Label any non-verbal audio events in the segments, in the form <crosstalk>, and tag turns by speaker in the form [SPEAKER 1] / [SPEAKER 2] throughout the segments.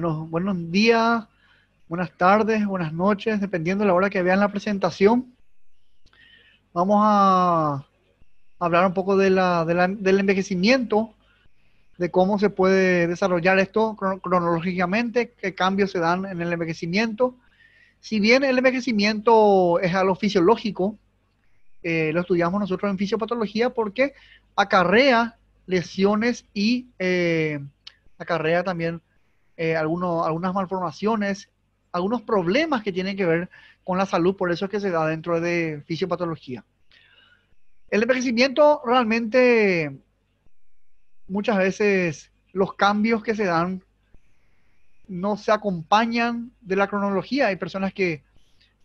[SPEAKER 1] buenos, buenos días, buenas tardes, buenas noches, dependiendo de la hora que vean la presentación. Vamos a hablar un poco de del envejecimiento, de cómo se puede desarrollar esto cronológicamente, qué cambios se dan en el envejecimiento. Si bien el envejecimiento es algo fisiológico, eh, lo estudiamos nosotros en fisiopatología porque acarrea lesiones y eh, acarrea también eh, algunos, algunas malformaciones, algunos problemas que tienen que ver con la salud, por eso es que se da dentro de fisiopatología. El envejecimiento realmente, muchas veces los cambios que se dan no se acompañan de la cronología. Hay personas que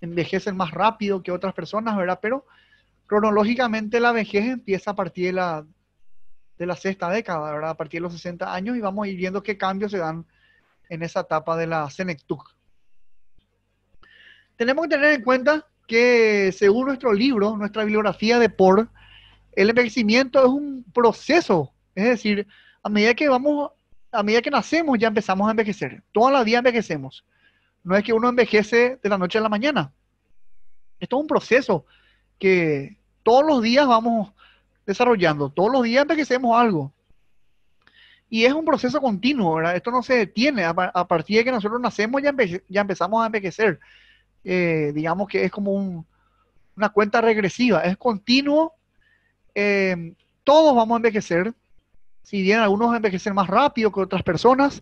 [SPEAKER 1] envejecen más rápido que otras personas, ¿verdad? Pero cronológicamente la vejez empieza a partir de la, de la sexta década, ¿verdad? A partir de los 60 años y vamos a ir viendo qué cambios se dan en esa etapa de la senectud. Tenemos que tener en cuenta que según nuestro libro, nuestra bibliografía de POR, el envejecimiento es un proceso, es decir, a medida que vamos, a medida que nacemos ya empezamos a envejecer, toda la vida envejecemos. No es que uno envejece de la noche a la mañana. Esto es un proceso que todos los días vamos desarrollando, todos los días envejecemos algo. Y es un proceso continuo, ¿verdad? Esto no se detiene. A, partir de que nosotros nacemos ya, empezamos a envejecer. Eh, digamos que es como una cuenta regresiva, es continuo. Eh, todos vamos a envejecer, si bien algunos envejecen más rápido que otras personas,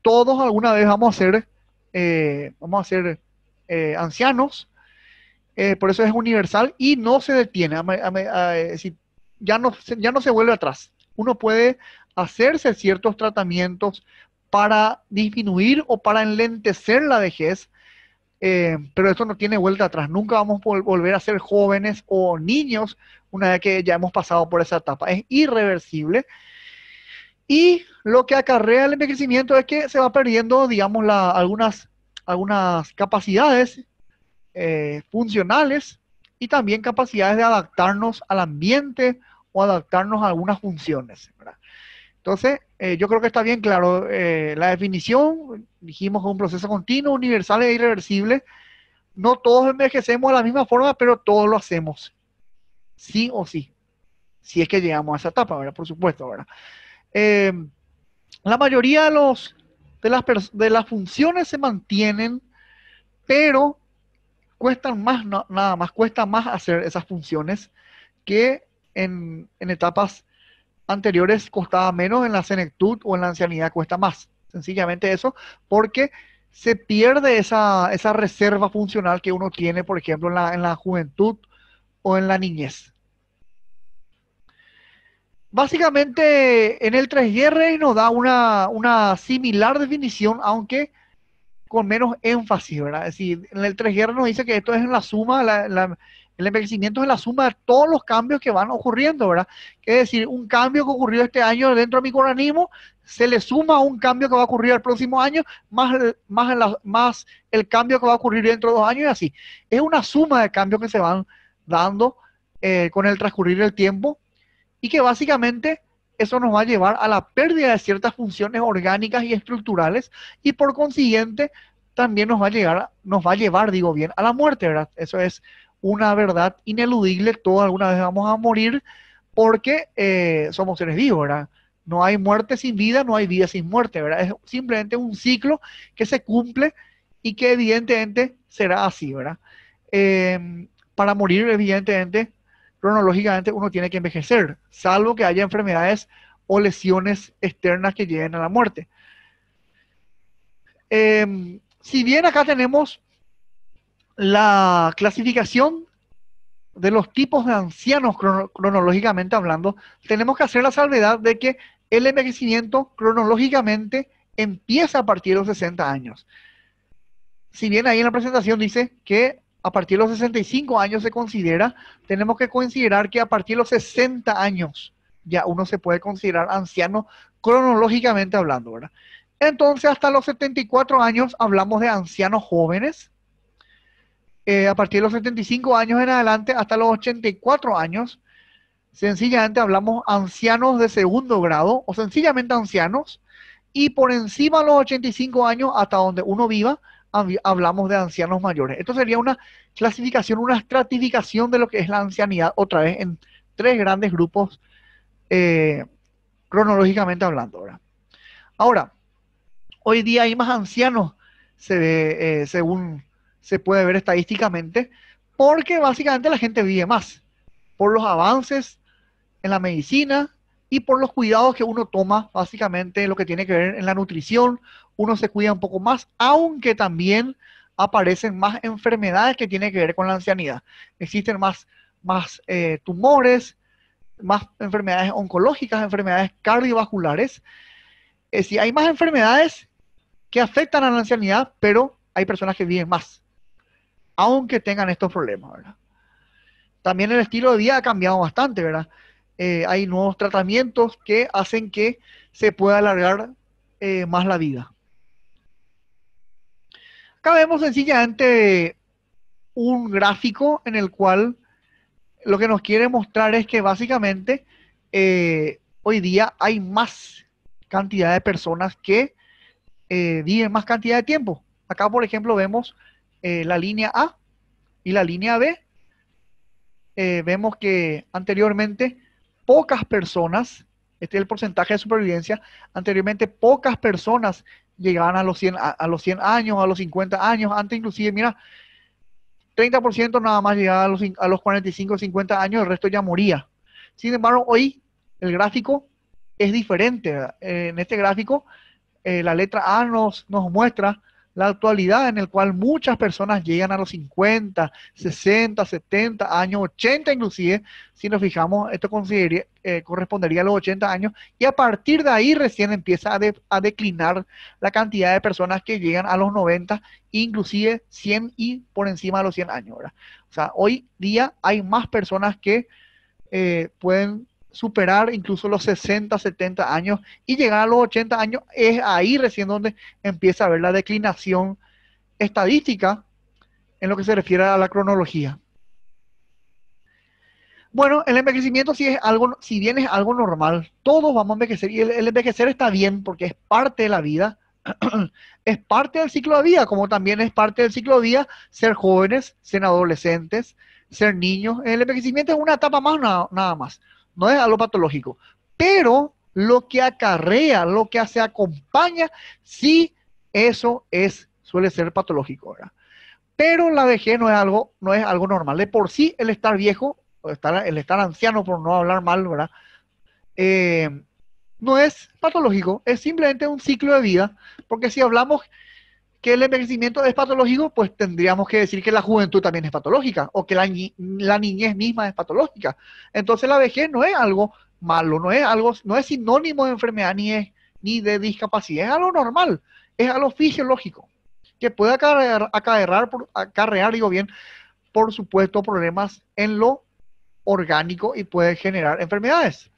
[SPEAKER 1] todos alguna vez vamos a ser, eh, vamos a ser ancianos. por eso es universal y no se detiene. ya no, ya no se vuelve atrás. Uno puede hacerse ciertos tratamientos para disminuir o para enlentecer la vejez, eh, pero esto no tiene vuelta atrás. Nunca vamos a volver a ser jóvenes o niños una vez que ya hemos pasado por esa etapa. Es irreversible. Y lo que acarrea el envejecimiento es que se va perdiendo, digamos, algunas, algunas capacidades eh, funcionales y también capacidades de adaptarnos al ambiente o adaptarnos a algunas funciones. ¿verdad? Entonces, eh, yo creo que está bien claro eh, la definición, dijimos que es un proceso continuo, universal e irreversible. No todos envejecemos de la misma forma, pero todos lo hacemos, sí o sí, si es que llegamos a esa etapa, Por supuesto, ¿verdad? Em, la mayoría de, los, de, las, de funciones se mantienen, pero cuestan más, nada más, cuesta más hacer esas funciones que en etapas anteriores costaba menos, en la senectud o en la ancianidad cuesta más. Sencillamente eso, porque se pierde esa, reserva funcional que uno tiene, por ejemplo, en la, en la juventud o en la niñez. Básicamente, en el 3R nos da una, similar definición, aunque con menos énfasis, ¿verdad? Es decir, en el 3R nos dice que esto es en la suma, la, el envejecimiento es la suma de todos los cambios que van ocurriendo, ¿verdad? Es decir, un cambio que ocurrió este año dentro de mi organismo se le suma a un cambio que va a ocurrir el próximo año, más, más, más el cambio que va a ocurrir dentro de dos años y así. Es una suma de cambios que se van dando eh, con el transcurrir del tiempo y que básicamente eso nos va a llevar a la pérdida de ciertas funciones orgánicas y estructurales y por consiguiente también nos va a llegar, nos va a llevar, digo bien, a la muerte, ¿verdad? Eso es una verdad ineludible, todos alguna vez vamos a morir porque eh, somos seres vivos, ¿verdad? No hay muerte sin vida, no hay vida sin muerte, ¿verdad? Es simplemente un ciclo que se cumple y que evidentemente será así, ¿verdad? Em, para morir, evidentemente, cronológicamente uno tiene que envejecer, salvo que haya enfermedades o lesiones externas que lleguen a la muerte. Em, si bien acá tenemos la clasificación de los tipos de ancianos cronológicamente hablando, tenemos que hacer la salvedad de que el envejecimiento cronológicamente empieza a partir de los 60 años. Si bien ahí en la presentación dice que a partir de los 65 años se considera, tenemos que considerar que a partir de los 60 años ya uno se puede considerar anciano cronológicamente hablando, ¿verdad? Entonces hasta los 74 años hablamos de ancianos jóvenes eh, a partir de los 75 años en adelante hasta los 84 años, sencillamente hablamos ancianos de segundo grado o sencillamente ancianos, y por encima de los 85 años hasta donde uno viva, hablamos de ancianos mayores. Esto sería una clasificación, una estratificación de lo que es la ancianidad, otra vez en tres grandes grupos eh, cronológicamente hablando. Ahora, hoy día hay más ancianos, eh, según se puede ver estadísticamente, porque básicamente la gente vive más por los avances en la medicina y por los cuidados que uno toma, básicamente lo que tiene que ver en la nutrición, uno se cuida un poco más, aunque también aparecen más enfermedades que tienen que ver con la ancianidad. Existen más, más eh, tumores, más enfermedades oncológicas, enfermedades cardiovasculares. Es eh, decir, hay más enfermedades que afectan a la ancianidad, pero hay personas que viven más aunque tengan estos problemas, ¿verdad? También el estilo de vida ha cambiado bastante, ¿verdad? Eh, hay nuevos tratamientos que hacen que se pueda alargar eh, más la vida. Acá vemos sencillamente un gráfico en el cual lo que nos quiere mostrar es que básicamente eh, hoy día hay más cantidad de personas que viven más cantidad de tiempo. Acá, por ejemplo, vemos eh, la línea A y la línea B, eh, vemos que anteriormente pocas personas, este es el porcentaje de supervivencia, anteriormente pocas personas llegaban a los 100, a, los 100 años, a los 50 años, antes inclusive, mira, 30% nada más llegaba a los, a los 45, 50 años, el resto ya moría. Sin embargo, hoy el gráfico es diferente. Eh, en este gráfico, la letra A nos, nos muestra la actualidad en el cual muchas personas llegan a los 50, 60, 70 años, 80 inclusive, si nos fijamos, esto eh, correspondería a los 80 años, y a partir de ahí recién empieza a, declinar la cantidad de personas que llegan a los 90, inclusive 100 y por encima de los 100 años. O sea, hoy día hay más personas que eh, pueden superar incluso los 60, 70 años y llegar a los 80 años, es ahí recién donde empieza a ver la declinación estadística en lo que se refiere a la cronología. Bueno, el envejecimiento es algo, si bien es algo normal, todos vamos a envejecer y el, envejecer está bien porque es parte de la vida, <clears throat> es parte del ciclo de vida, como también es parte del ciclo de vida ser jóvenes, ser adolescentes, ser niños. El envejecimiento es una etapa más, nada más no es algo patológico, pero lo que acarrea, lo que hace, acompaña, sí, eso es, suele ser patológico, ¿verdad? Pero la vejez no es algo, no es algo normal. De por sí, el estar viejo, o estar, el estar anciano, por no hablar mal, ¿verdad? Eh, no es patológico, es simplemente un ciclo de vida, porque si hablamos que el envejecimiento es patológico, pues tendríamos que decir que la juventud también es patológica o que la, niñez misma es patológica. Entonces la vejez no es algo malo, no es algo, no es sinónimo de enfermedad ni, de discapacidad, es algo normal, es algo fisiológico que puede acarrear, por, acarrear digo bien, por supuesto, problemas en lo orgánico y puede generar enfermedades.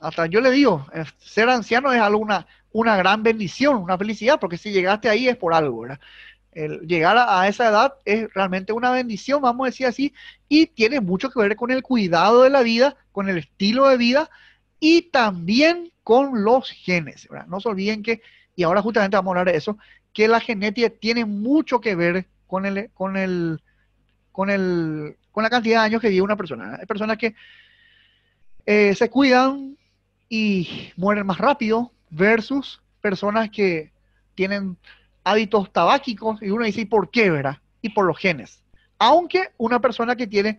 [SPEAKER 1] Hasta yo le digo, eh, ser anciano es alguna, una gran bendición, una felicidad, porque si llegaste ahí es por algo, ¿verdad? llegar a, esa edad es realmente una bendición, vamos a decir así, y tiene mucho que ver con el cuidado de la vida, con el estilo de vida y también con los genes. No se olviden que, y ahora justamente vamos a hablar de eso, que la genética tiene mucho que ver con el, con el, con con la cantidad de años que vive una persona. Hay personas que eh, se cuidan y mueren más rápido versus personas que tienen hábitos tabáquicos y uno dice, ¿y por qué, verdad? Y por los genes. Aunque una persona que tiene,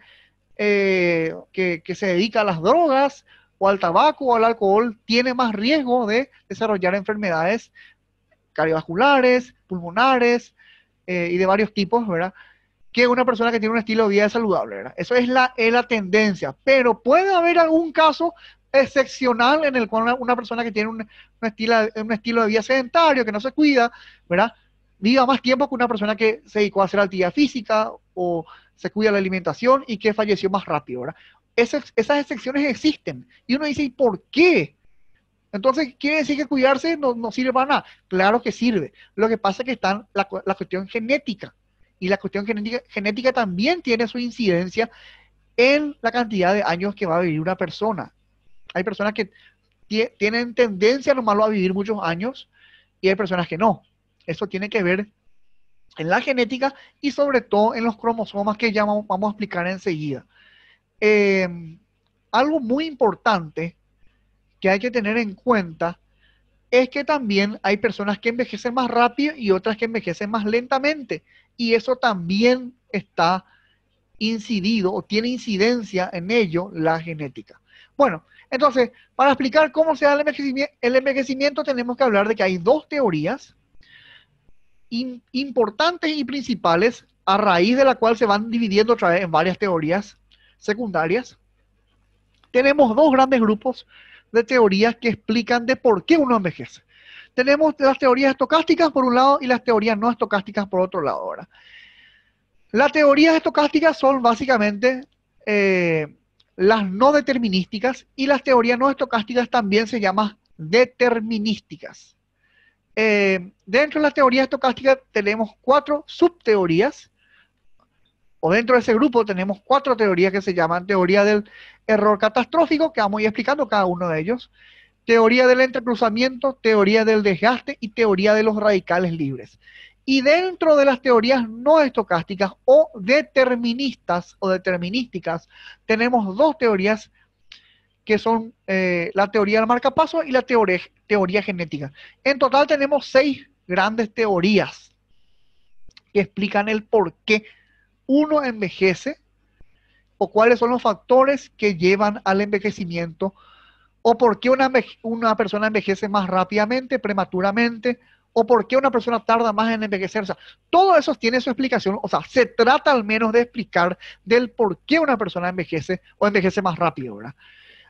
[SPEAKER 1] eh, que, se dedica a las drogas o al tabaco o al alcohol, tiene más riesgo de desarrollar enfermedades cardiovasculares, pulmonares eh, y de varios tipos, ¿verdad? Que una persona que tiene un estilo de vida saludable, ¿verdad? Eso es la, es la tendencia. Pero puede haber algún caso excepcional en el cual una, persona que tiene un, estilo, un estilo de vida sedentario, que no se cuida, ¿verdad? Viva más tiempo que una persona que se dedicó a hacer actividad física o se cuida la alimentación y que falleció más rápido, ¿verdad? Esas, excepciones existen. Y uno dice, ¿y por qué? Entonces, ¿quiere decir que cuidarse no, no, sirve para nada? Claro que sirve. Lo que pasa es que está la, cuestión genética. Y la cuestión genética también tiene su incidencia en la cantidad de años que va a vivir una persona hay personas que tienen tendencia normal a vivir muchos años y hay personas que no. Eso tiene que ver en la genética y sobre todo en los cromosomas que ya vamos, a explicar enseguida. Em, algo muy importante que hay que tener en cuenta es que también hay personas que envejecen más rápido y otras que envejecen más lentamente. Y eso también está incidido o tiene incidencia en ello la genética. Bueno, entonces, para explicar cómo se da el envejecimiento, tenemos que hablar de que hay dos teorías importantes y principales a raíz de la cual se van dividiendo otra vez en varias teorías secundarias. Tenemos dos grandes grupos de teorías que explican de por qué uno envejece. Tenemos las teorías estocásticas por un lado y las teorías no estocásticas por otro lado. las teorías estocásticas son básicamente eh, las no determinísticas y las teorías no estocásticas también se llaman determinísticas. Eh, dentro de las teorías estocásticas tenemos cuatro subteorías, o dentro de ese grupo tenemos cuatro teorías que se llaman teoría del error catastrófico, que vamos a ir explicando cada uno de ellos, teoría del entrecruzamiento, teoría del desgaste y teoría de los radicales libres. Y dentro de las teorías no estocásticas o deterministas o determinísticas, tenemos dos teorías que son eh, la teoría del marcapaso y la teoría, genética. En total tenemos seis grandes teorías que explican el por qué uno envejece o cuáles son los factores que llevan al envejecimiento o por qué una persona envejece más rápidamente, prematuramente, o por qué una persona tarda más en envejecerse. Todo eso tiene su explicación, o sea, se trata al menos de explicar del por qué una persona envejece o envejece más rápido, ¿verdad?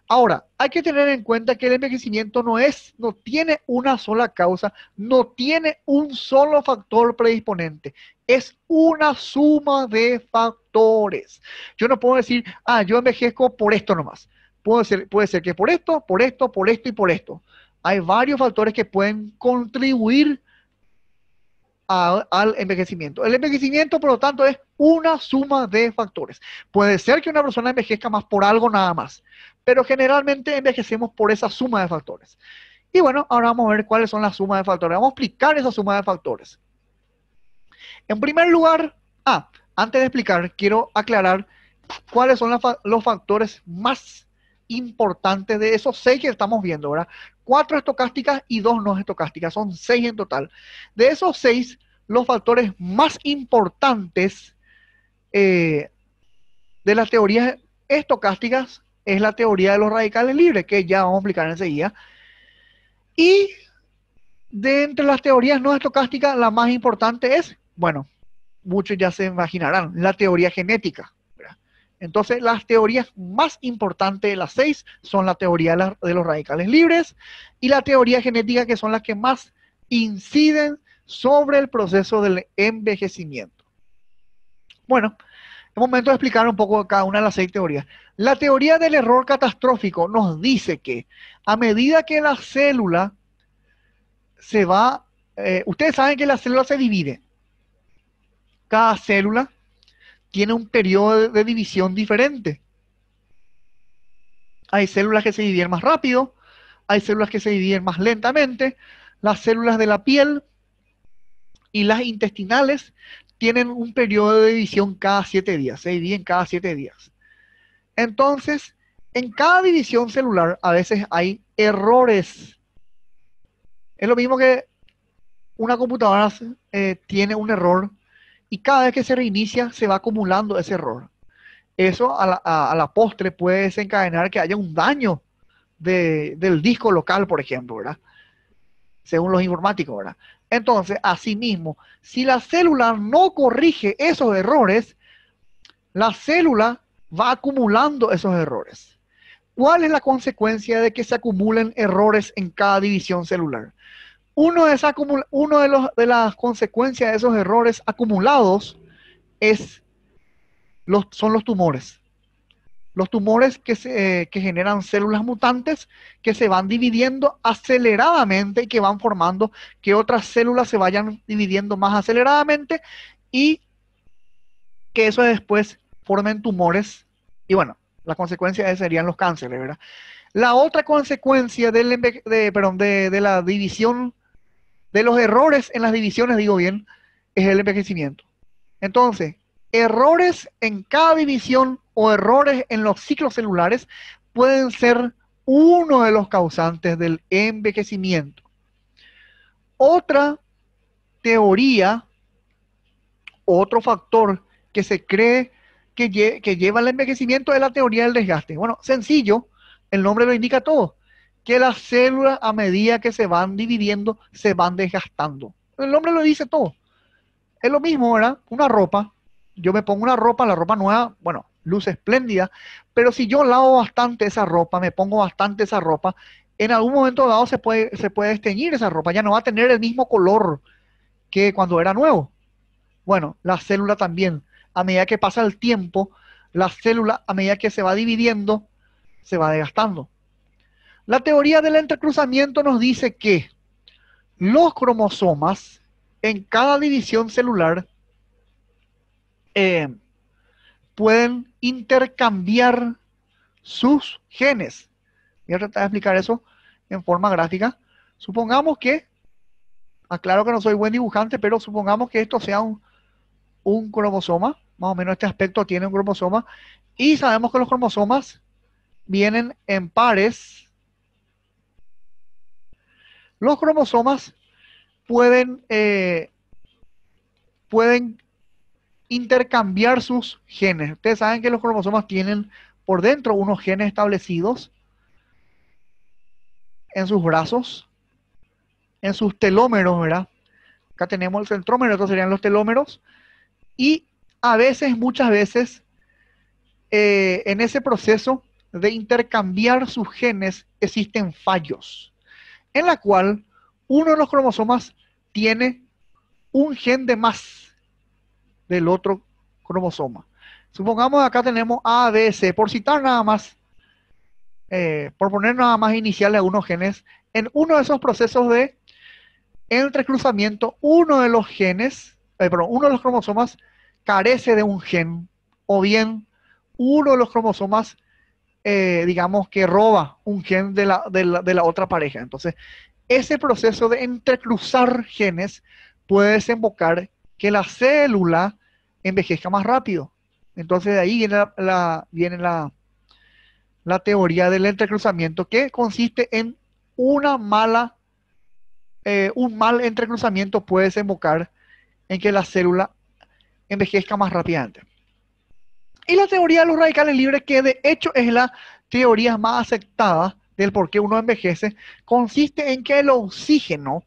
[SPEAKER 1] Ahora, hay que tener en cuenta que el envejecimiento no es, no tiene una sola causa, no tiene un solo factor predisponente, es una suma de factores. Yo no puedo decir, ah, yo envejezco por esto nomás. ser, puede ser que por esto, por esto, por esto y por esto hay varios factores que pueden contribuir al envejecimiento. El envejecimiento, por lo tanto, es una suma de factores. Puede ser que una persona envejezca más por algo nada más, pero generalmente envejecemos por esa suma de factores. Y bueno, ahora vamos a ver cuáles son las sumas de factores. Vamos a explicar esa suma de factores. En primer lugar, ah, antes de explicar, quiero aclarar cuáles son los factores más importante de esos seis que estamos viendo, ahora Cuatro estocásticas y dos no estocásticas, son seis en total. De esos seis, los factores más importantes eh, de las teorías estocásticas es la teoría de los radicales libres, que ya vamos a explicar enseguida. Y de entre las teorías no estocásticas, la más importante es, bueno, muchos ya se imaginarán, la teoría genética. Entonces, las teorías más importantes de las seis son la teoría de, los radicales libres y la teoría genética, que son las que más inciden sobre el proceso del envejecimiento. Bueno, es momento de explicar un poco cada una de las seis teorías. La teoría del error catastrófico nos dice que a medida que la célula se va, eh, ustedes saben que la célula se divide. Cada célula tiene un periodo de, división diferente. Hay células que se dividen más rápido, hay células que se dividen más lentamente, las células de la piel y las intestinales tienen un periodo de división cada siete días, se dividen cada siete días. Entonces, en cada división celular a veces hay errores. Es lo mismo que una computadora eh, tiene un error y cada vez que se reinicia se va acumulando ese error. Eso a la, postre puede desencadenar que haya un daño del disco local, por ejemplo, ¿verdad? Según los informáticos, ¿verdad? Entonces, asimismo, si la célula no corrige esos errores, la célula va acumulando esos errores. ¿Cuál es la consecuencia de que se acumulen errores en cada división celular? Uno de, uno de, los, de las consecuencias de esos errores acumulados es los, son los tumores. Los tumores que, se, eh, que generan células mutantes que se van dividiendo aceleradamente y que van formando que otras células se vayan dividiendo más aceleradamente y que eso después formen tumores. Y bueno, la consecuencia de serían los cánceres, ¿verdad? La otra consecuencia del, de, perdón, de, de la división de los errores en las divisiones, digo bien, es el envejecimiento. Entonces, errores en cada división o errores en los ciclos celulares pueden ser uno de los causantes del envejecimiento. Otra teoría, otro factor que se cree que, lleva al envejecimiento es la teoría del desgaste. Bueno, sencillo, el nombre lo indica todo que las células a medida que se van dividiendo se van desgastando. El hombre lo dice todo. Es lo mismo, ¿verdad? Una ropa. Yo me pongo una ropa, la ropa nueva, bueno, luz espléndida, pero si yo lavo bastante esa ropa, me pongo bastante esa ropa, en algún momento dado se puede, se puede desteñir esa ropa, ya no va a tener el mismo color que cuando era nuevo. Bueno, la célula también, a medida que pasa el tiempo, la célula, a medida que se va dividiendo, se va desgastando. La teoría del entrecruzamiento nos dice que los cromosomas en cada división celular eh, pueden intercambiar sus genes. Voy a tratar de explicar eso en forma gráfica. Supongamos que, aclaro que no soy buen dibujante, pero supongamos que esto sea un, un cromosoma, más o menos este aspecto tiene un cromosoma, y sabemos que los cromosomas vienen en pares, los cromosomas pueden, eh, pueden intercambiar sus genes. Ustedes saben que los cromosomas tienen por dentro unos genes establecidos en sus brazos, en sus telómeros, ¿verdad? Acá tenemos el centrómero, estos serían los telómeros. Y a veces, muchas veces, eh, en ese proceso de intercambiar sus genes existen fallos en la cual uno de los cromosomas tiene un gen de más del otro cromosoma. Supongamos acá tenemos A, B, C, por citar nada más, eh, por poner nada más iniciales a unos genes, en uno de esos procesos de entrecruzamiento, uno de los genes, eh, perdón, uno de los cromosomas carece de un gen, o bien uno de los cromosomas eh, digamos, que roba un gen de la, otra pareja. Entonces, ese proceso de entrecruzar genes puede desembocar que la célula envejezca más rápido. Entonces de ahí viene la, viene la, teoría del entrecruzamiento que consiste en una mala, eh, un mal entrecruzamiento puede desembocar en que la célula envejezca más rápidamente. Y la teoría de los radicales libres, que de hecho es la teoría más aceptada del por qué uno envejece, consiste en que el oxígeno,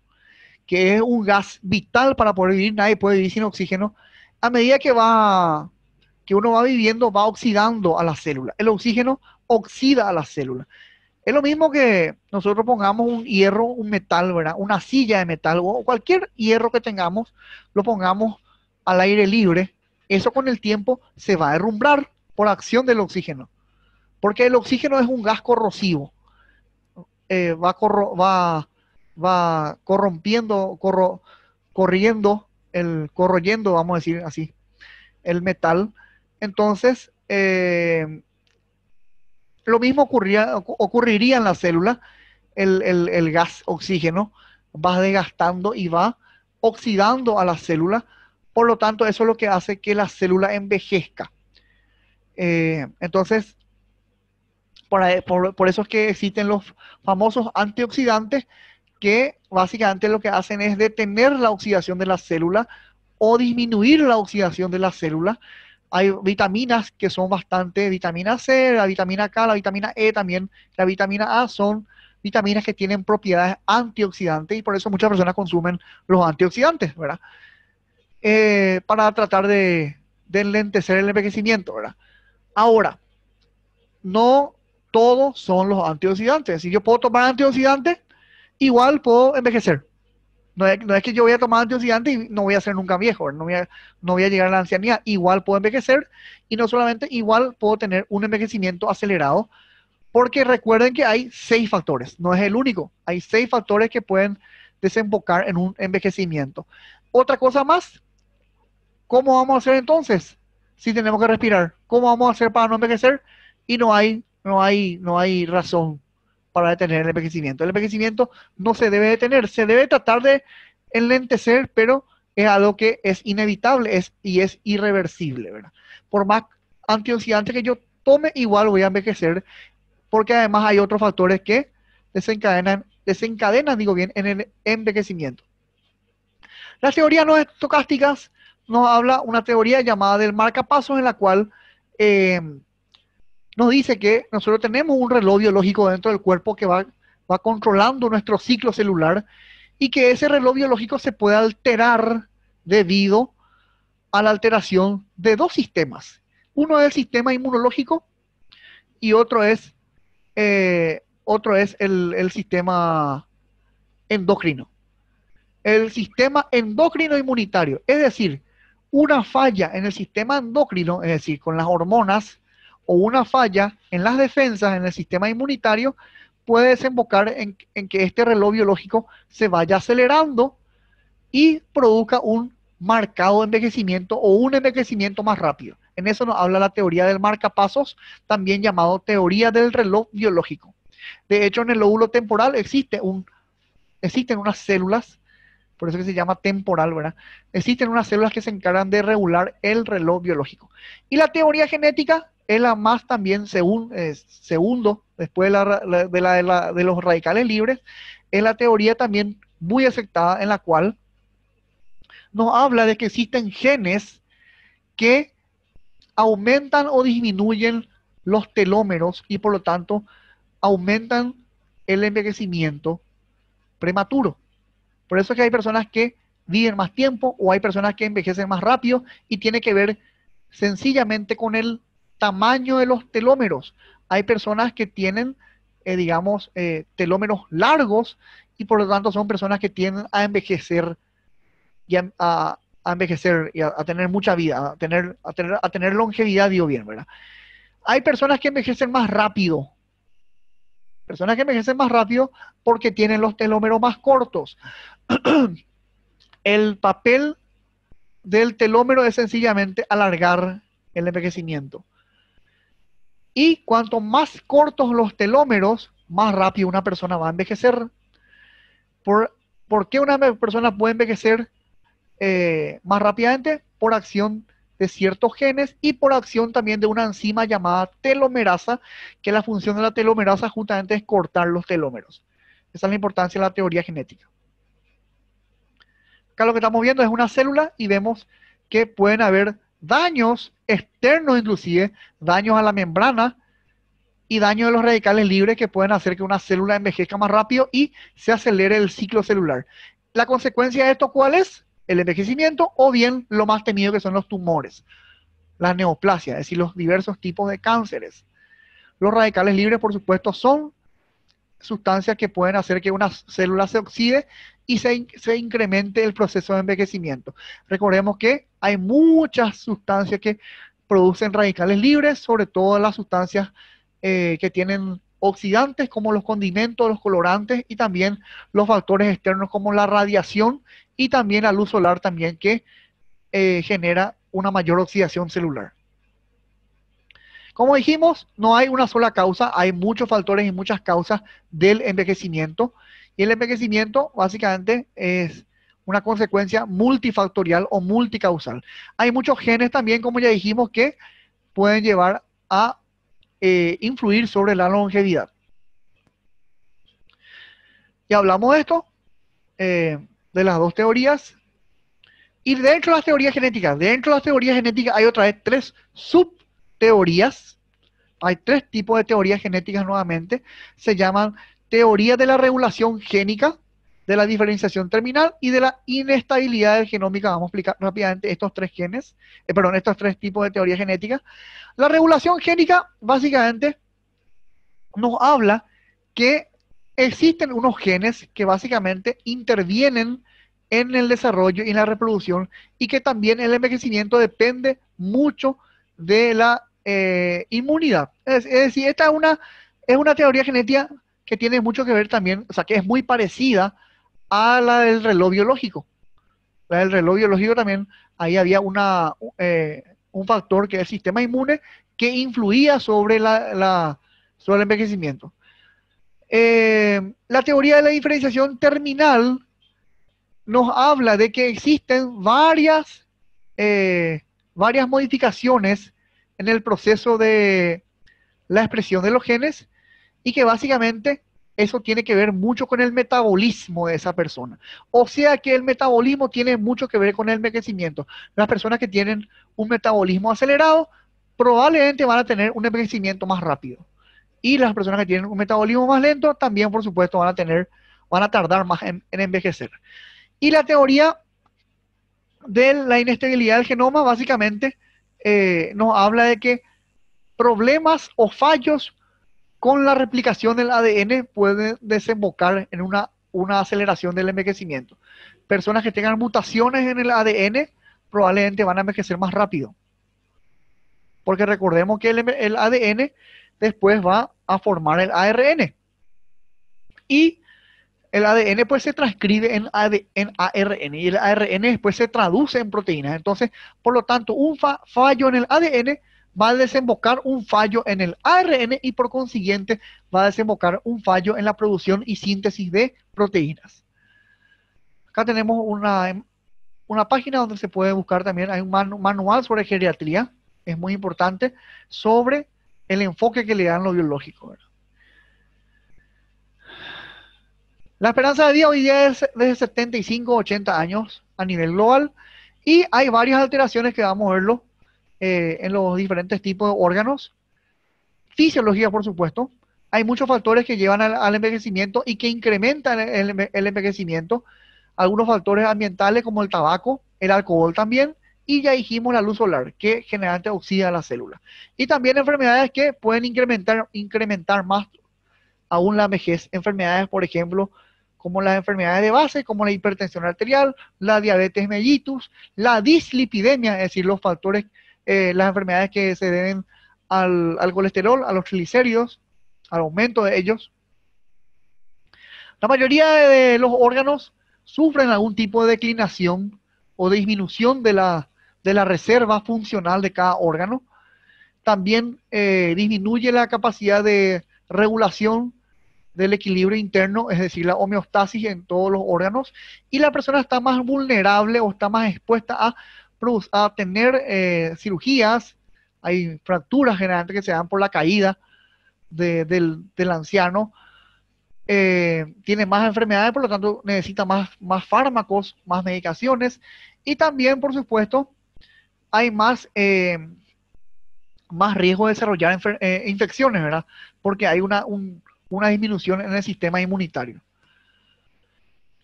[SPEAKER 1] que es un gas vital para poder vivir, nadie puede vivir sin oxígeno, a medida que va que uno va viviendo va oxidando a la célula. El oxígeno oxida a la célula. Es lo mismo que nosotros pongamos un hierro, un metal, ¿verdad? Una silla de metal o cualquier hierro que tengamos, lo pongamos al aire libre eso con el tiempo se va a derrumbar por acción del oxígeno. Porque el oxígeno es un gas corrosivo. Eh, va, va, corrompiendo, corro corriendo, el, corroyendo, vamos a decir así, el metal. Entonces, eh, lo mismo ocurriría en la célula. El, el gas oxígeno va desgastando y va oxidando a la célula por lo tanto, eso es lo que hace que la célula envejezca. Eh, entonces, por, eso es que existen los famosos antioxidantes que básicamente lo que hacen es detener la oxidación de la célula o disminuir la oxidación de la célula. Hay vitaminas que son bastante, vitamina C, la vitamina K, la vitamina E también, la vitamina A son vitaminas que tienen propiedades antioxidantes y por eso muchas personas consumen los antioxidantes, ¿verdad? Eh, para tratar de, de, enlentecer el envejecimiento, ¿verdad? Ahora, no todos son los antioxidantes. Si yo puedo tomar antioxidantes, igual puedo envejecer. No es, que yo voy a tomar antioxidante y no voy a ser nunca viejo, no voy, a, a llegar a la ancianidad. Igual puedo envejecer y no solamente, igual puedo tener un envejecimiento acelerado, porque recuerden que hay seis factores, no es el único, hay seis factores que pueden desembocar en un envejecimiento. Otra cosa más, ¿Cómo vamos a hacer entonces? Si tenemos que respirar, ¿cómo vamos a hacer para no envejecer? Y no hay, no hay, no hay razón para detener el envejecimiento. El envejecimiento no se debe detener, se debe tratar de enlentecer, pero es algo que es inevitable es, y es irreversible, Por más antioxidante que yo tome, igual voy a envejecer, porque además hay otros factores que desencadenan, desencadenan, digo bien, en el envejecimiento. Las teorías no estocásticas nos habla una teoría llamada del marcapasos en la cual eh, nos dice que nosotros tenemos un reloj biológico dentro del cuerpo que va, va controlando nuestro ciclo celular y que ese reloj biológico se puede alterar debido a la alteración de dos sistemas. Uno es el sistema inmunológico y otro es, eh, otro es el, el sistema endocrino. El sistema endocrino inmunitario, es decir, una falla en el sistema endocrino, es decir, con las hormonas, o una falla en las defensas, en el sistema inmunitario, puede desembocar en, que este reloj biológico se vaya acelerando y produzca un marcado envejecimiento o un envejecimiento más rápido. En eso nos habla la teoría del marcapasos, también llamado teoría del reloj biológico. De hecho, en el lóbulo temporal existen unas células por eso que se llama temporal, ¿verdad? Existen unas células que se encargan de regular el reloj biológico. Y la teoría genética es la más también, eh, segundo, después de, la, de, de, los radicales libres, es la teoría también muy aceptada en la cual nos habla de que existen genes que aumentan o disminuyen los telómeros y por lo tanto aumentan el envejecimiento prematuro. Por eso es que hay personas que viven más tiempo o hay personas que envejecen más rápido y tiene que ver sencillamente con el tamaño de los telómeros. Hay personas que tienen, eh, digamos, eh, telómeros largos y por lo tanto son personas que tienden a envejecer y a, envejecer a, tener mucha vida, a tener, a tener, a tener longevidad, digo bien, ¿verdad? Hay personas que envejecen más rápido Personas que envejecen más rápido porque tienen los telómeros más cortos. <clears throat> el papel del telómero es sencillamente alargar el envejecimiento. Y cuanto más cortos los telómeros, más rápido una persona va a envejecer. ¿Por, qué una persona puede envejecer eh, más rápidamente? Por acción de ciertos genes y por acción también de una enzima llamada telomerasa, que la función de la telomerasa justamente es cortar los telómeros. Esa es la importancia de la teoría genética. Acá lo que estamos viendo es una célula y vemos que pueden haber daños externos inclusive, daños a la membrana y daños de los radicales libres que pueden hacer que una célula envejezca más rápido y se acelere el ciclo celular. ¿La consecuencia de esto cuál es? el envejecimiento o bien lo más temido que son los tumores, la neoplasia, es decir, los diversos tipos de cánceres. Los radicales libres, por supuesto, son sustancias que pueden hacer que una célula se oxide y se, incremente el proceso de envejecimiento. Recordemos que hay muchas sustancias que producen radicales libres, sobre todo las sustancias eh, que tienen oxidantes como los condimentos, los colorantes y también los factores externos como la radiación y también la luz solar también que eh, genera una mayor oxidación celular. Como dijimos, no hay una sola causa, hay muchos factores y muchas causas del envejecimiento. Y el envejecimiento básicamente es una consecuencia multifactorial o multicausal. Hay muchos genes también, como ya dijimos, que pueden llevar a eh, influir sobre la longevidad. Y hablamos de esto, eh, de las dos teorías. Y dentro de las teorías genéticas, dentro de las teorías genéticas hay otra vez tres subteorías. Hay tres tipos de teorías genéticas nuevamente. Se llaman teoría de la regulación génica, de la diferenciación terminal y de la inestabilidad genómica. Vamos a explicar rápidamente estos tres genes, eh, perdón, estos tres tipos de teoría genética. La regulación génica básicamente nos habla que existen unos genes que básicamente intervienen en el desarrollo y en la reproducción y que también el envejecimiento depende mucho de la eh, inmunidad. Es, decir, esta una, es una teoría genética que tiene mucho que ver también, o sea, que es muy parecida a la del reloj biológico. La del reloj biológico también, ahí había una, eh, un factor que es el sistema inmune que influía sobre, la, sobre el envejecimiento. Eh, la teoría de la diferenciación terminal nos habla de que existen varias, eh, varias modificaciones en el proceso de la expresión de los genes y que básicamente eso tiene que ver mucho con el metabolismo de esa persona. O sea que el metabolismo tiene mucho que ver con el envejecimiento. Las personas que tienen un metabolismo acelerado probablemente van a tener un envejecimiento más rápido. Y las personas que tienen un metabolismo más lento también, por supuesto, van a tener, van a tardar más en, envejecer. Y la teoría de la inestabilidad del genoma básicamente eh, nos habla de que problemas o fallos con la replicación del ADN puede desembocar en una, una aceleración del envejecimiento. Personas que tengan mutaciones en el ADN probablemente van a envejecer más rápido. Porque recordemos que el, ADN después va a formar el ARN. Y el ADN pues se transcribe en, ARN y el ARN después se traduce en proteínas. Entonces, por lo tanto, un fallo en el ADN va a desembocar un fallo en el ARN y por consiguiente va a desembocar un fallo en la producción y síntesis de proteínas. Acá tenemos una, página donde se puede buscar también, hay un manual sobre geriatría, es muy importante, sobre el enfoque que le dan lo biológico. La esperanza de día hoy día es de 75 80 años a nivel global y hay varias alteraciones que vamos a verlo eh, en los diferentes tipos de órganos. Fisiología, por supuesto. Hay muchos factores que llevan al, envejecimiento y que incrementan el, envejecimiento. Algunos factores ambientales como el tabaco, el alcohol también, y ya dijimos la luz solar, que generalmente oxida las células. Y también enfermedades que pueden incrementar, incrementar más aún la vejez. Enfermedades, por ejemplo, como las enfermedades de base, como la hipertensión arterial, la diabetes mellitus, la dislipidemia, es decir, los factores eh, las enfermedades que se deben al, colesterol, a los triglicéridos, al aumento de ellos. La mayoría de los órganos sufren algún tipo de declinación o disminución de la, de la reserva funcional de cada órgano. También eh, disminuye la capacidad de regulación del equilibrio interno, es decir, la homeostasis en todos los órganos, y la persona está más vulnerable o está más expuesta a a tener eh, cirugías, hay fracturas generalmente que se dan por la caída del, anciano, eh, tiene más enfermedades, por lo tanto necesita más, más fármacos, más medicaciones y también, por supuesto, hay más, eh, más riesgo de desarrollar infecciones, ¿verdad? Porque hay una, una disminución en el sistema inmunitario.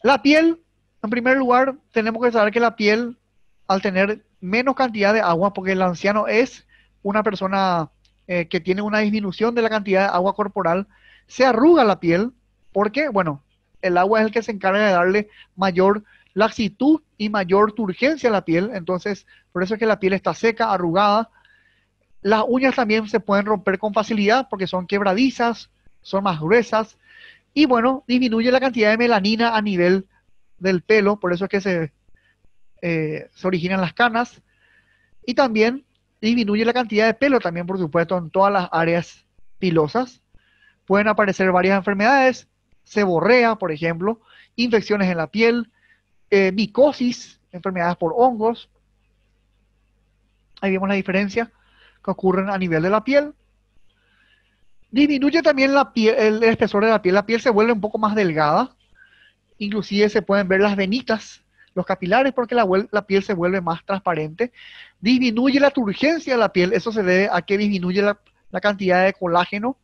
[SPEAKER 1] La piel, en primer lugar, tenemos que saber que la piel al tener menos cantidad de agua, porque el anciano es una persona eh, que tiene una disminución de la cantidad de agua corporal, se arruga la piel, porque, bueno, el agua es el que se encarga de darle mayor laxitud y mayor turgencia a la piel, entonces por eso es que la piel está seca, arrugada. Las uñas también se pueden romper con facilidad porque son quebradizas, son más gruesas y bueno, disminuye la cantidad de melanina a nivel del pelo, por eso es que se eh, se originan las canas y también disminuye la cantidad de pelo también, por supuesto, en todas las áreas pilosas. Pueden aparecer varias enfermedades, se borrea, por ejemplo, infecciones en la piel, eh, micosis, enfermedades por hongos. Ahí vemos la diferencia que ocurren a nivel de la piel. Disminuye también la piel, el espesor de la piel. La piel se vuelve un poco más delgada. Inclusive se pueden ver las venitas los capilares porque la, piel se vuelve más transparente. Disminuye la turgencia de la piel, eso se debe a que disminuye la, cantidad de colágeno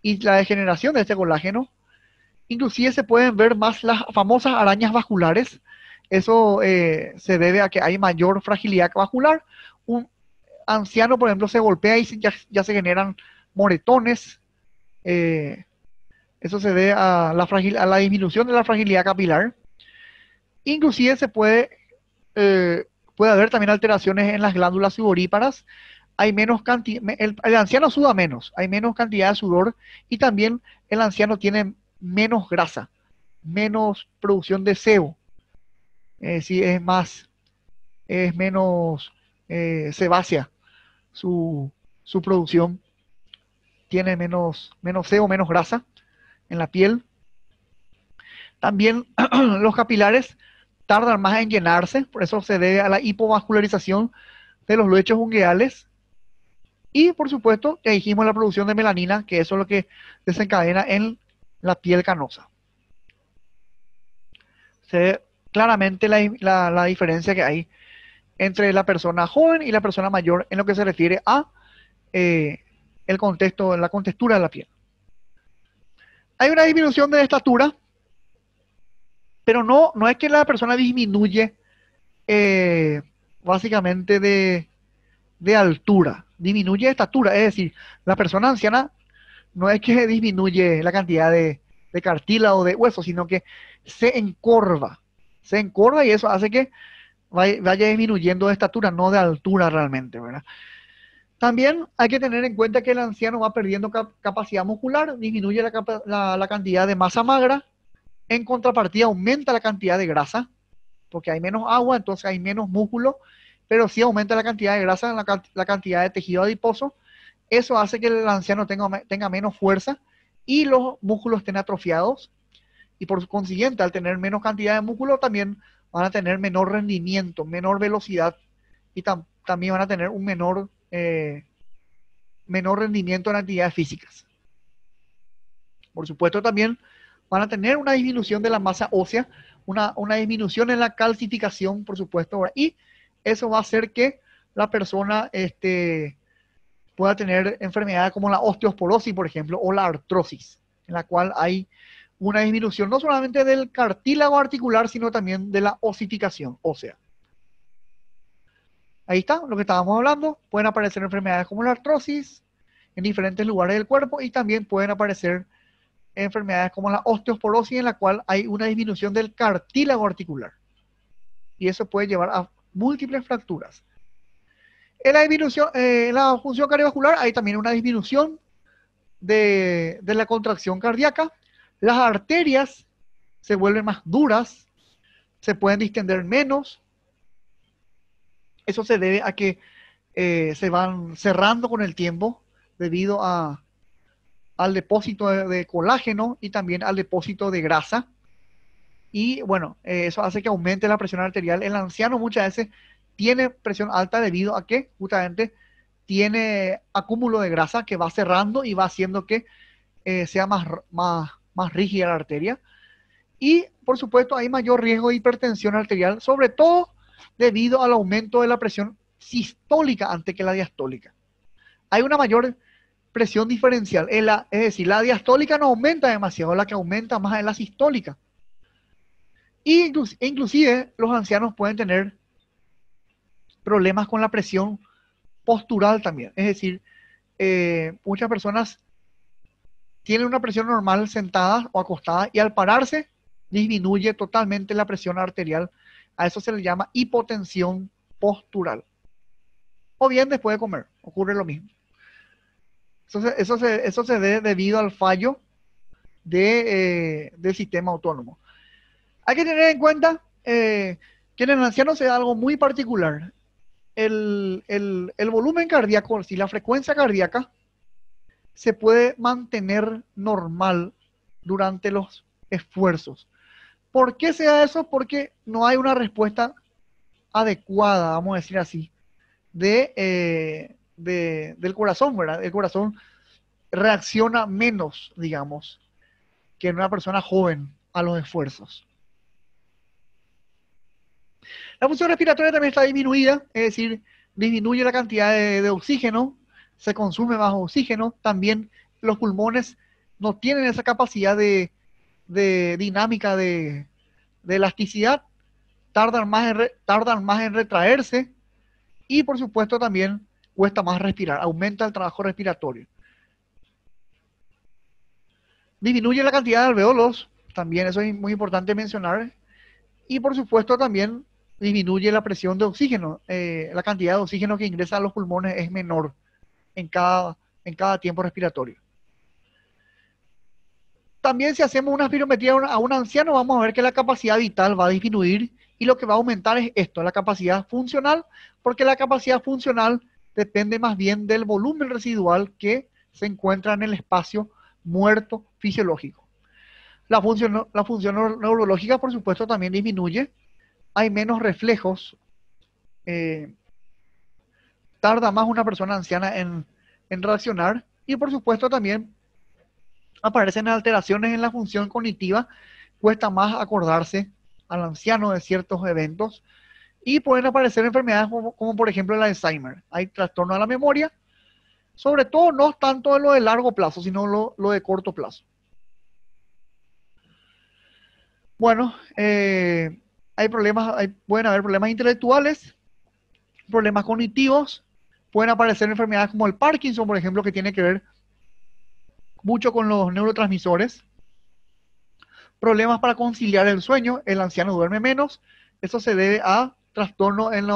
[SPEAKER 1] y la degeneración de este colágeno. Inclusive se pueden ver más las famosas arañas vasculares. Eso eh, se debe a que hay mayor fragilidad vascular. Un anciano, por ejemplo, se golpea y ya, se generan moretones. Eh, eso se debe a la, a la disminución de la fragilidad capilar. Inclusive se puede, eh, puede haber también alteraciones en las glándulas sudoríparas. Hay menos cantidad, el, anciano suda menos, hay menos cantidad de sudor y también el anciano tiene menos grasa, menos producción de sebo. si es más, es menos eh, sebácea su, producción tiene menos, menos sebo, menos grasa en la piel. También <clears throat> los capilares tardan más en llenarse, por eso se debe a la hipovascularización de los lechos ungueales. Y por supuesto, que dijimos la producción de melanina, que eso es lo que desencadena en la piel canosa. Se ve claramente la, diferencia que hay entre la persona joven y la persona mayor en lo que se refiere a eh, el contexto, la contextura de la piel. Hay una disminución de estatura, pero no, no es que la persona disminuye eh, básicamente de, altura, disminuye de estatura, es decir, la persona anciana no es que <laughs> disminuye la cantidad de, cartila cartílago o de hueso, sino que se encorva, se encorva y eso hace que vaya, disminuyendo de estatura, no de altura realmente, ¿verdad? También hay que tener en cuenta que el anciano va perdiendo capacidad muscular, disminuye la cantidad de masa magra, en contrapartida, aumenta la cantidad de grasa, porque hay menos agua, entonces hay menos músculo, pero si aumenta la cantidad de grasa, la, la cantidad de tejido adiposo. Eso hace que el anciano tenga, tenga menos fuerza y los músculos estén atrofiados. Y por consiguiente, al tener menos cantidad de músculo, también van a tener menor rendimiento, menor velocidad y también van a tener un menor, eh, menor rendimiento en actividades físicas. Por supuesto, también van a tener una disminución de la masa ósea, una, disminución en la calcificación, por supuesto, y eso va a hacer que la persona este, pueda tener enfermedades como la osteosporosis, por ejemplo, o la artrosis, en la cual hay una disminución no solamente del cartílago articular, sino también de la osificación ósea. Ahí está lo que estábamos hablando. Pueden aparecer enfermedades como la artrosis en diferentes lugares del cuerpo y también pueden aparecer enfermedades como la osteoporosis en la cual hay una disminución del cartílago articular. Y eso puede llevar a múltiples fracturas. En la, disminución, eh, en la función cardiovascular hay también una disminución de, la contracción cardíaca. Las arterias se vuelven más duras, se pueden distender menos. Eso se debe a que eh, se van cerrando con el tiempo debido a al depósito de, colágeno y también al depósito de grasa. Y bueno, eh, eso hace que aumente la presión arterial. El anciano muchas veces tiene presión alta debido a que justamente tiene acúmulo de grasa que va cerrando y va haciendo que eh, sea más, más, más rígida la arteria. Y por supuesto hay mayor riesgo de hipertensión arterial, sobre todo debido al aumento de la presión sistólica antes que la diastólica. Hay una mayor presión diferencial. Es, decir, la diastólica no aumenta demasiado, la que aumenta más es la sistólica. Y e inclusive los ancianos pueden tener problemas con la presión postural también. Es decir, eh, muchas personas tienen una presión normal sentadas o acostadas y al pararse disminuye totalmente la presión arterial. A eso se le llama hipotensión postural. O bien después de comer, ocurre lo mismo. Eso se, eso se, debe debido al fallo eh, del sistema autónomo. Hay que tener en cuenta eh, que en el anciano se da algo muy particular. El, volumen cardíaco, si la frecuencia cardíaca, se puede mantener normal durante los esfuerzos. ¿Por qué se da eso? Porque no hay una respuesta adecuada, vamos a decir así, de, eh, del corazón, ¿verdad? El corazón reacciona menos, digamos, que en una persona joven a los esfuerzos. La función respiratoria también está disminuida, es decir, disminuye la cantidad de, oxígeno, se consume más oxígeno, también los pulmones no tienen esa capacidad de, dinámica de, elasticidad, tardan más, tardan más en retraerse y por supuesto también cuesta más respirar, aumenta el trabajo respiratorio. Disminuye la cantidad de alveolos, también eso es muy importante mencionar. Y por supuesto también disminuye la presión de oxígeno. Eh, la cantidad de oxígeno que ingresa a los pulmones es menor en cada, en cada tiempo respiratorio. También si hacemos una espirometría a un anciano, vamos a ver que la capacidad vital va a disminuir y lo que va a aumentar es esto, la capacidad funcional, porque la capacidad funcional depende más bien del volumen residual que se encuentra en el espacio muerto fisiológico. La función, la función neurológica, por supuesto, también disminuye. Hay menos reflejos. Eh, tarda más una persona anciana en, reaccionar. Y, por supuesto, también aparecen alteraciones en la función cognitiva. Cuesta más acordarse al anciano de ciertos eventos. Y pueden aparecer enfermedades como, por ejemplo el Alzheimer. Hay trastorno a la memoria sobre todo no tanto lo de largo plazo, sino lo, lo de corto plazo. Bueno, eh, hay problemas, pueden haber problemas intelectuales, problemas cognitivos, pueden aparecer enfermedades como el Parkinson, por ejemplo, que tiene que ver mucho con los neurotransmisores, problemas para conciliar el sueño, el anciano duerme menos, eso se debe a trastornos en,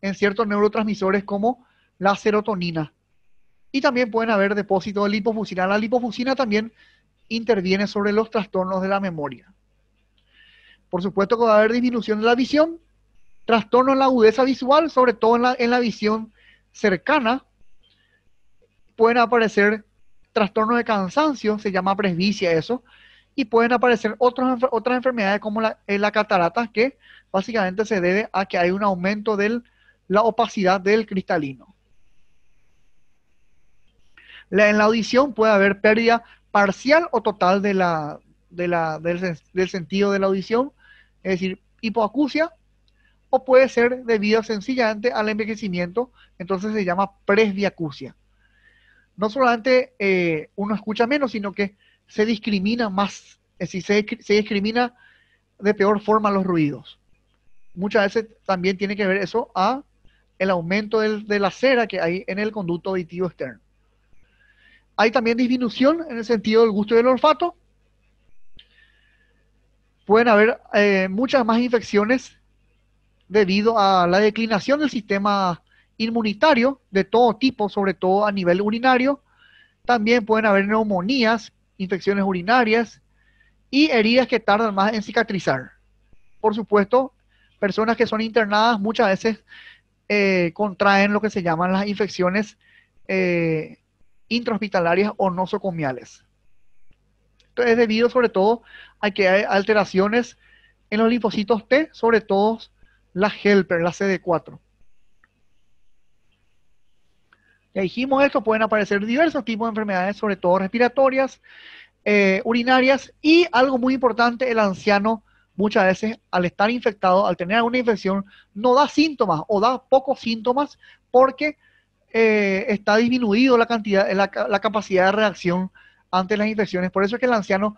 [SPEAKER 1] en ciertos neurotransmisores como la serotonina. Y también pueden haber depósitos de lipofusina. La lipofusina también interviene sobre los trastornos de la memoria. Por supuesto que va a haber disminución de la visión, trastorno en la agudeza visual, sobre todo en la, visión cercana. Pueden aparecer trastornos de cansancio, se llama presbicia eso, y pueden aparecer otras enfermedades como la, eh, la, catarata, que básicamente se debe a que hay un aumento de la opacidad del cristalino en la audición puede haber pérdida parcial o total del, sentido de la audición, es decir, hipoacusia, o puede ser debido sencillamente al envejecimiento, entonces se llama presbiacusia. No solamente eh, uno escucha menos, sino que se discrimina más, es decir, se, discrimina de peor forma los ruidos. Muchas veces también tiene que ver eso a el aumento de la cera que hay en el conducto auditivo externo. Hay también disminución en el sentido del gusto y del olfato. Pueden haber eh, muchas más infecciones debido a la declinación del sistema inmunitario de todo tipo, sobre todo a nivel urinario. También pueden haber neumonías, infecciones urinarias y heridas que tardan más en cicatrizar. Por supuesto, personas que son internadas muchas veces eh, contraen lo que se llaman las infecciones eh, intrahospitalarias o nosocomiales. Entonces, es debido sobre todo a que hay alteraciones en los linfocitos T, sobre todo la helper, la CD4. Ya dijimos esto, pueden aparecer diversos tipos de enfermedades, sobre todo respiratorias, eh, urinarias y algo muy importante, el anciano muchas veces al estar infectado, al tener alguna infección, no da síntomas o da pocos síntomas porque eh, está disminuido la cantidad, la, capacidad de reacción ante las infecciones. Por eso es que el anciano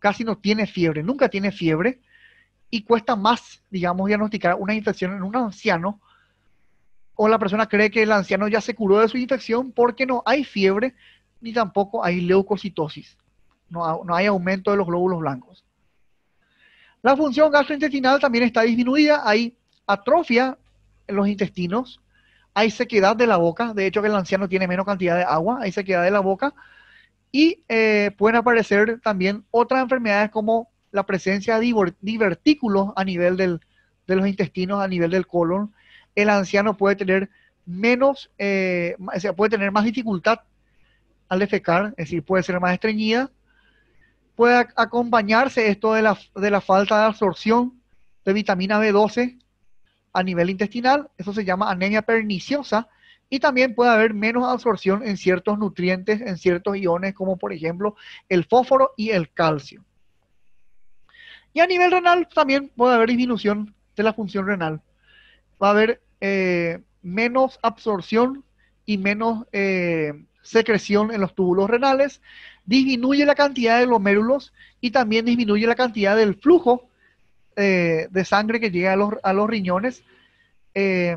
[SPEAKER 1] casi no tiene fiebre, nunca tiene fiebre y cuesta más, digamos, diagnosticar una infección en un anciano o la persona cree que el anciano ya se curó de su infección porque no hay fiebre ni tampoco hay leucocitosis, no, no hay aumento de los glóbulos blancos. La función gastrointestinal también está disminuida, hay atrofia en los intestinos, hay sequedad de la boca, de hecho que el anciano tiene menos cantidad de agua, hay sequedad de la boca, y eh, pueden aparecer también otras enfermedades como la presencia de divertículos a nivel de los intestinos, a nivel del colon. El anciano puede tener menos, eh, puede tener más dificultad al defecar, es decir, puede ser más estreñida. Puede acompañarse esto de la, de la falta de absorción de vitamina B12 a nivel intestinal, eso se llama anemia perniciosa, y también puede haber menos absorción en ciertos nutrientes, en ciertos iones, como por ejemplo el fósforo y el calcio. Y a nivel renal también puede haber disminución de la función renal. Va a haber eh, menos absorción y menos eh, secreción en los túbulos renales, disminuye la cantidad de glomérulos y también disminuye la cantidad del flujo eh, de sangre que llega a los, a los riñones. Eh,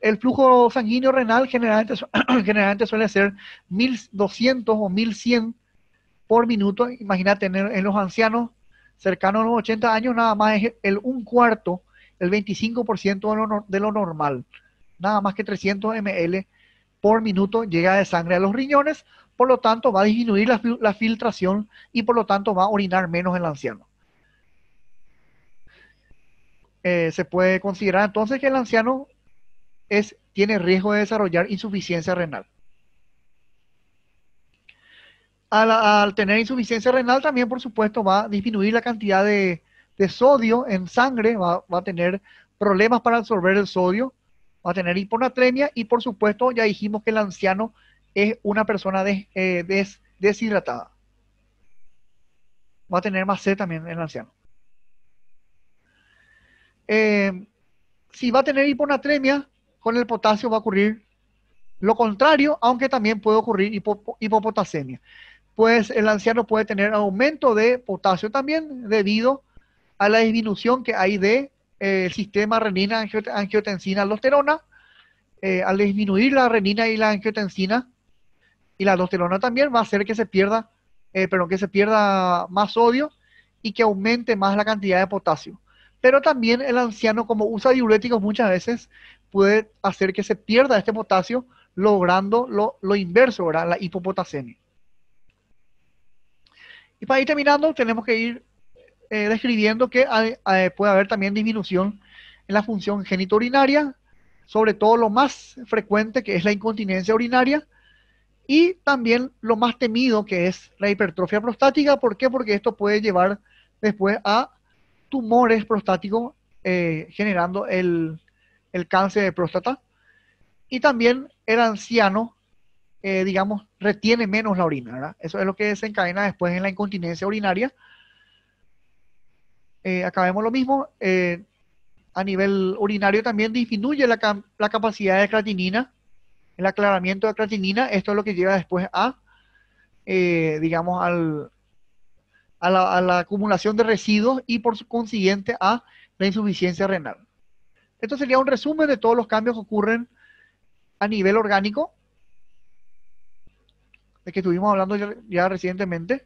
[SPEAKER 1] el flujo sanguíneo renal generalmente, <clears throat> generalmente suele ser 1200 o 1100 por minuto. Imagínate, en, en, los ancianos cercanos a los 80 años, nada más es el un cuarto, el 25% de lo, de lo normal. Nada más que 300 ml por minuto llega de sangre a los riñones, por lo tanto va a disminuir la, la filtración y por lo tanto va a orinar menos el anciano. Eh, se puede considerar entonces que el anciano es, tiene riesgo de desarrollar insuficiencia renal. Al, tener insuficiencia renal también, por supuesto, va a disminuir la cantidad de, sodio en sangre, va, a tener problemas para absorber el sodio, va a tener hiponatremia y, por supuesto, ya dijimos que el anciano es una persona eh, deshidratada. Va a tener más sed también el anciano. Eh, si va a tener hiponatremia, con el potasio va a ocurrir lo contrario, aunque también puede ocurrir hipopotasemia. Pues el anciano puede tener aumento de potasio también debido a la disminución que hay de eh, sistema renina, angiotensina, aldosterona. Eh, al disminuir la renina y la angiotensina y la aldosterona también va a hacer que se pierda, que se pierda más sodio y que aumente más la cantidad de potasio pero también el anciano, como usa diuréticos muchas veces, puede hacer que se pierda este potasio, logrando lo, inverso, la hipopotasemia. Y para ir terminando, tenemos que ir eh, describiendo que eh, puede haber también disminución en la función genitourinaria, sobre todo lo más frecuente que es la incontinencia urinaria, y también lo más temido que es la hipertrofia prostática. ¿Por qué? Porque esto puede llevar después a tumores prostáticos eh, generando el, cáncer de próstata. Y también el anciano, eh, digamos, retiene menos la orina. ¿verdad? Eso es lo que desencadena después en la incontinencia urinaria. Eh, acabemos lo mismo. a nivel urinario también disminuye la, la capacidad de creatinina, el aclaramiento de creatinina. Esto es lo que lleva después a, digamos, al, a la, acumulación de residuos y por consiguiente a la insuficiencia renal. Esto sería un resumen de todos los cambios que ocurren a nivel orgánico, de que estuvimos hablando ya, recientemente.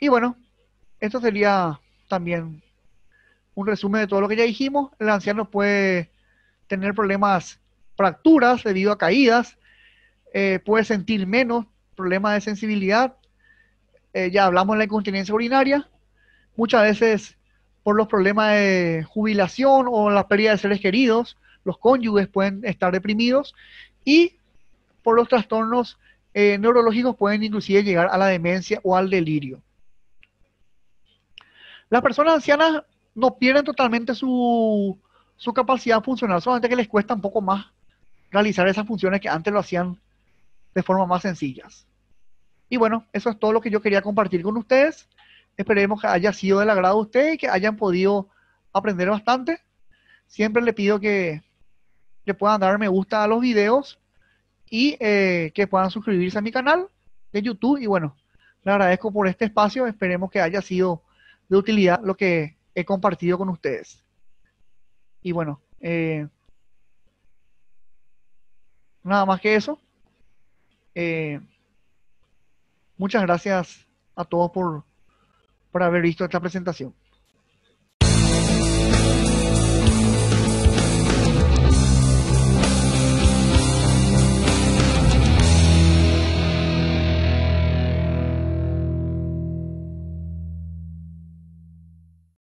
[SPEAKER 1] Y bueno, esto sería también un resumen de todo lo que ya dijimos. El anciano puede tener problemas, fracturas debido a caídas, eh, puede sentir menos, problemas de sensibilidad, eh, ya hablamos de la incontinencia urinaria, muchas veces por los problemas de jubilación o la pérdida de seres queridos, los cónyuges pueden estar deprimidos y por los trastornos eh, neurológicos pueden inclusive llegar a la demencia o al delirio. Las personas ancianas no pierden totalmente su, capacidad funcional, solamente que les cuesta un poco más realizar esas funciones que antes lo hacían de forma más sencillas. Y bueno, eso es todo lo que yo quería compartir con ustedes. Esperemos que haya sido del agrado a ustedes y que hayan podido aprender bastante. Siempre le pido que, le puedan dar me gusta a los videos y eh, que puedan suscribirse a mi canal de YouTube. Y bueno, le agradezco por este espacio. Esperemos que haya sido de utilidad lo que he compartido con ustedes. Y bueno, eh, nada más que eso. Eh, Muchas gracias a todos por, por haber visto esta presentación.